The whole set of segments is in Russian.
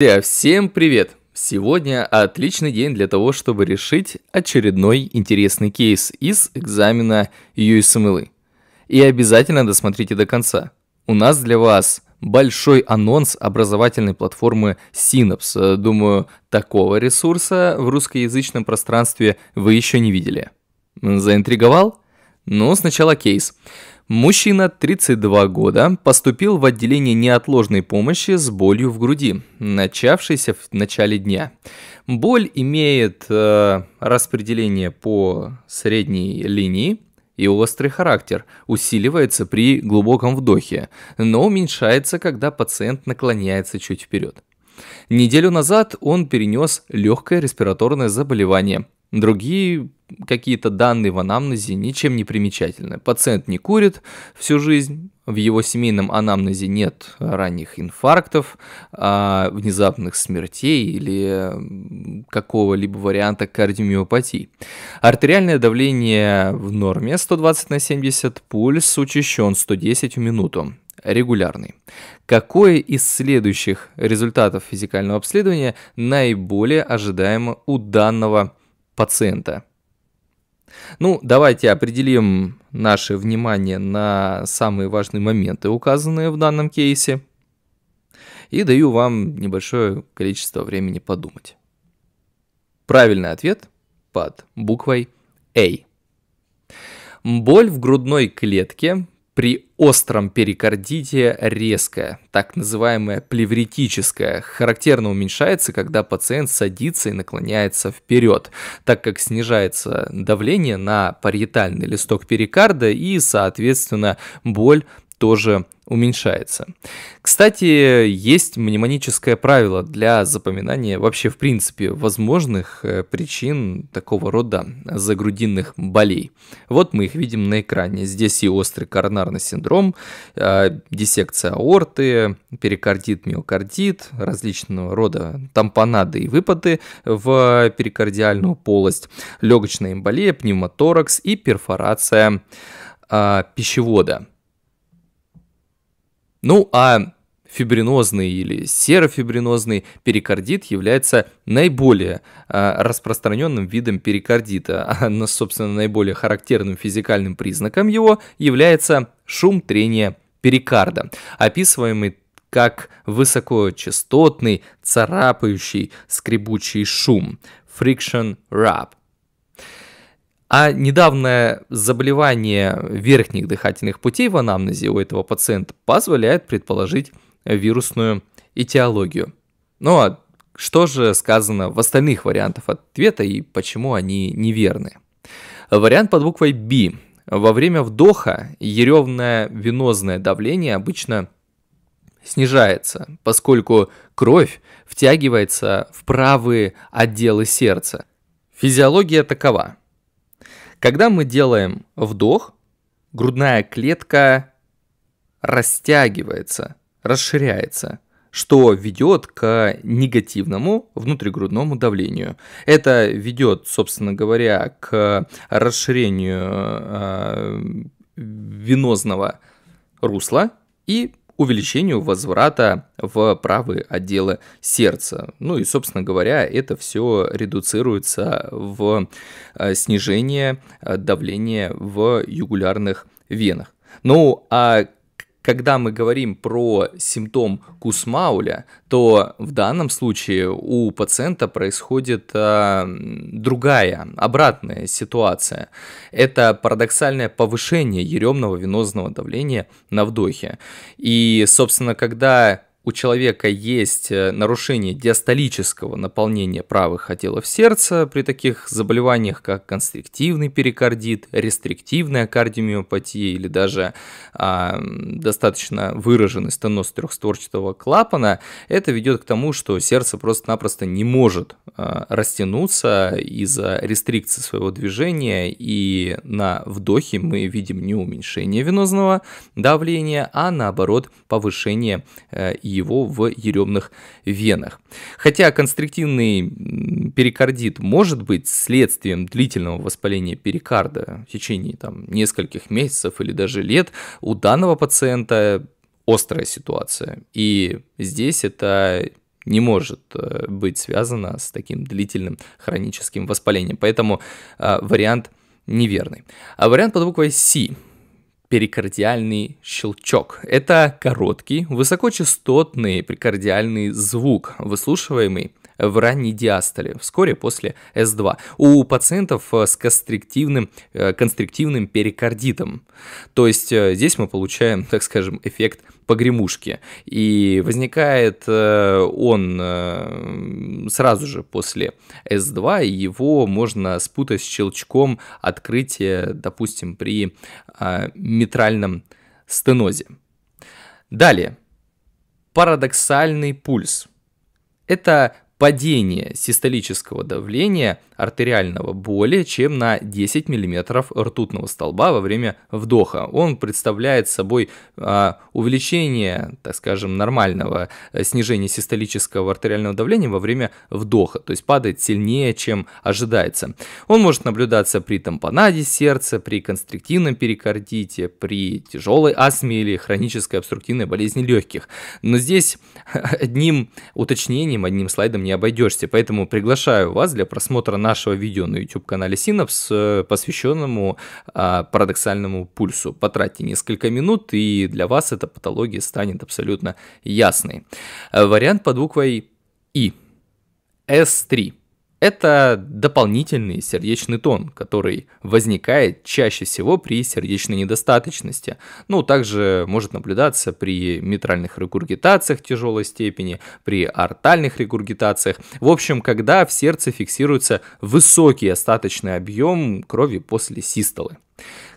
Друзья, всем привет! Сегодня отличный день для того, чтобы решить очередной интересный кейс из экзамена USMLE. Эм и обязательно досмотрите до конца. У нас для вас большой анонс образовательной платформы Synapse. Думаю, такого ресурса в русскоязычном пространстве вы еще не видели. Заинтриговал? Ну, сначала Кейс. Мужчина, 32 года, поступил в отделение неотложной помощи с болью в груди, начавшейся в начале дня. Боль имеет э, распределение по средней линии и острый характер, усиливается при глубоком вдохе, но уменьшается, когда пациент наклоняется чуть вперед. Неделю назад он перенес легкое респираторное заболевание, Другие какие-то данные в анамнезе ничем не примечательны. Пациент не курит всю жизнь, в его семейном анамнезе нет ранних инфарктов, а, внезапных смертей или какого-либо варианта кардиомиопатии. Артериальное давление в норме 120 на 70, пульс учащен 110 в минуту регулярный. Какое из следующих результатов физикального обследования наиболее ожидаемо у данного пациента. Ну, давайте определим наше внимание на самые важные моменты, указанные в данном кейсе. И даю вам небольшое количество времени подумать. Правильный ответ под буквой A. Боль в грудной клетке при остром перикардите резкая, так называемая плевритическая, характерно уменьшается, когда пациент садится и наклоняется вперед, так как снижается давление на париетальный листок перикарда и, соответственно, боль тоже уменьшается. Кстати, есть мнемоническое правило для запоминания вообще в принципе возможных э, причин такого рода загрудинных болей. Вот мы их видим на экране. Здесь и острый коронарный синдром, э, диссекция аорты, перикардит, миокардит, различного рода тампонады и выпады в перикардиальную полость, легочная эмболия, пневмоторакс и перфорация а, пищевода. Ну а фибринозный или серофибринозный перикардит является наиболее а, распространенным видом перикардита. Но, собственно, наиболее характерным физикальным признаком его является шум трения перикарда, описываемый как высокочастотный, царапающий, скребучий шум – friction rap, а недавнее заболевание верхних дыхательных путей в анамнезе у этого пациента позволяет предположить вирусную этиологию. Ну а что же сказано в остальных вариантах ответа и почему они неверны? Вариант под буквой B. Во время вдоха еревное венозное давление обычно снижается, поскольку кровь втягивается в правые отделы сердца. Физиология такова. Когда мы делаем вдох, грудная клетка растягивается, расширяется, что ведет к негативному внутригрудному давлению. Это ведет, собственно говоря, к расширению э, венозного русла и увеличению возврата в правые отделы сердца. Ну и, собственно говоря, это все редуцируется в э, снижение э, давления в югулярных венах. Ну а когда мы говорим про симптом Кусмауля, то в данном случае у пациента происходит э, другая, обратная ситуация. Это парадоксальное повышение еремного венозного давления на вдохе. И, собственно, когда у человека есть э, нарушение диастолического наполнения правых отделов сердца при таких заболеваниях, как констриктивный перикардит, рестриктивная кардиомиопатия или даже а, достаточно выраженный стеноз трехстворчатого клапана, это ведет к тому, что сердце просто-напросто не может а, растянуться из-за рестрикции своего движения, и на вдохе мы видим не уменьшение венозного давления, а наоборот повышение его э, его в еремных венах. Хотя констриктивный перикардит может быть следствием длительного воспаления перикарда в течение там, нескольких месяцев или даже лет, у данного пациента острая ситуация. И здесь это не может э, быть связано с таким длительным хроническим воспалением. Поэтому э, вариант неверный. А вариант под буквой C перикардиальный щелчок. Это короткий, высокочастотный прикардиальный звук, выслушиваемый в ранней диастоле, вскоре после С2, у пациентов с констриктивным, э, констриктивным перикардитом. То есть э, здесь мы получаем, так скажем, эффект погремушки. И возникает э, он э, сразу же после S2, его можно спутать с щелчком открытия, допустим, при э, митральном стенозе. Далее. Парадоксальный пульс. Это падение систолического давления артериального более чем на 10 мм ртутного столба во время вдоха. Он представляет собой а, увеличение, так скажем, нормального э, снижения систолического артериального давления во время вдоха, то есть падает сильнее, чем ожидается. Он может наблюдаться при тампонаде сердца, при констриктивном перикардите, при тяжелой астме или хронической обструктивной болезни легких. Но здесь одним уточнением, одним слайдом не обойдешься. Поэтому приглашаю вас для просмотра нашего видео на YouTube-канале Синапс, э, посвященному а, парадоксальному пульсу. Потратьте несколько минут, и для вас эта патология станет абсолютно ясной. Э, вариант под буквой «И». S3. Это дополнительный сердечный тон, который возникает чаще всего при сердечной недостаточности. Ну, также может наблюдаться при митральных регургитациях тяжелой степени, при артальных регургитациях. В общем, когда в сердце фиксируется высокий остаточный объем крови после систолы.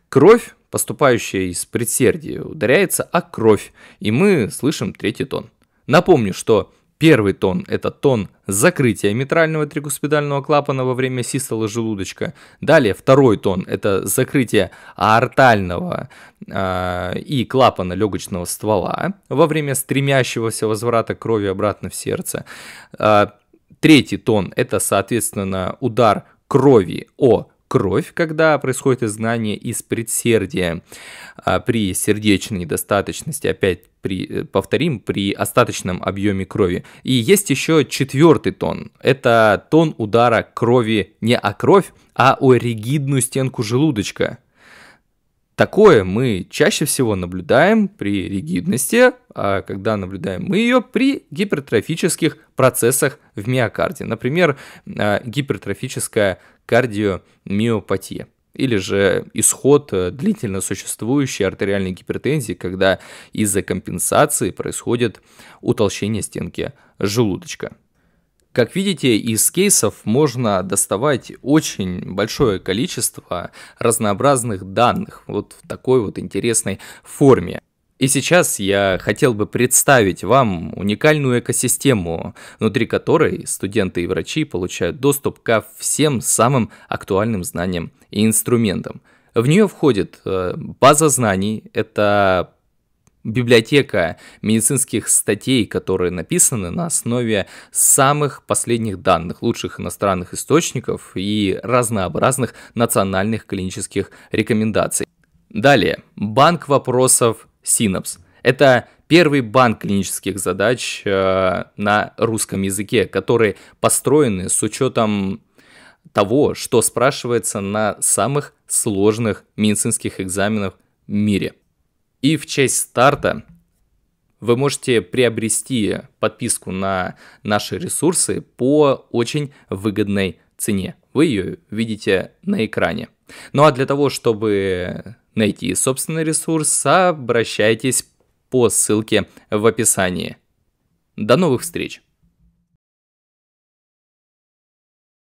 Кровь, поступающая из предсердия, ударяется о кровь, и мы слышим третий тон. Напомню, что Первый тон – это тон закрытия митрального трикуспидального клапана во время систолы желудочка. Далее второй тон – это закрытие аортального э, и клапана легочного ствола во время стремящегося возврата крови обратно в сердце. Э, третий тон – это, соответственно, удар крови о кровь, когда происходит изгнание из предсердия а, при сердечной недостаточности. Опять при, э, повторим, при остаточном объеме крови. И есть еще четвертый тон. Это тон удара крови не о кровь, а о ригидную стенку желудочка. Такое мы чаще всего наблюдаем при ригидности, а когда наблюдаем мы ее при гипертрофических процессах в миокарде, например, э, гипертрофическая кардиомиопатия или же исход э, длительно существующей артериальной гипертензии, когда из-за компенсации происходит утолщение стенки желудочка. Как видите, из кейсов можно доставать очень большое количество разнообразных данных вот в такой вот интересной форме. И сейчас я хотел бы представить вам уникальную экосистему, внутри которой студенты и врачи получают доступ ко всем самым актуальным знаниям и инструментам. В нее входит э, база знаний, это библиотека медицинских статей, которые написаны на основе самых последних данных, лучших иностранных источников и разнообразных национальных клинических рекомендаций. Далее, банк вопросов Synapse. Это первый банк клинических задач э, на русском языке, которые построены с учетом того, что спрашивается на самых сложных медицинских экзаменах в мире. И в честь старта вы можете приобрести подписку на наши ресурсы по очень выгодной цене. Вы ее видите на экране. Ну а для того, чтобы найти собственный ресурс, обращайтесь по ссылке в описании. До новых встреч!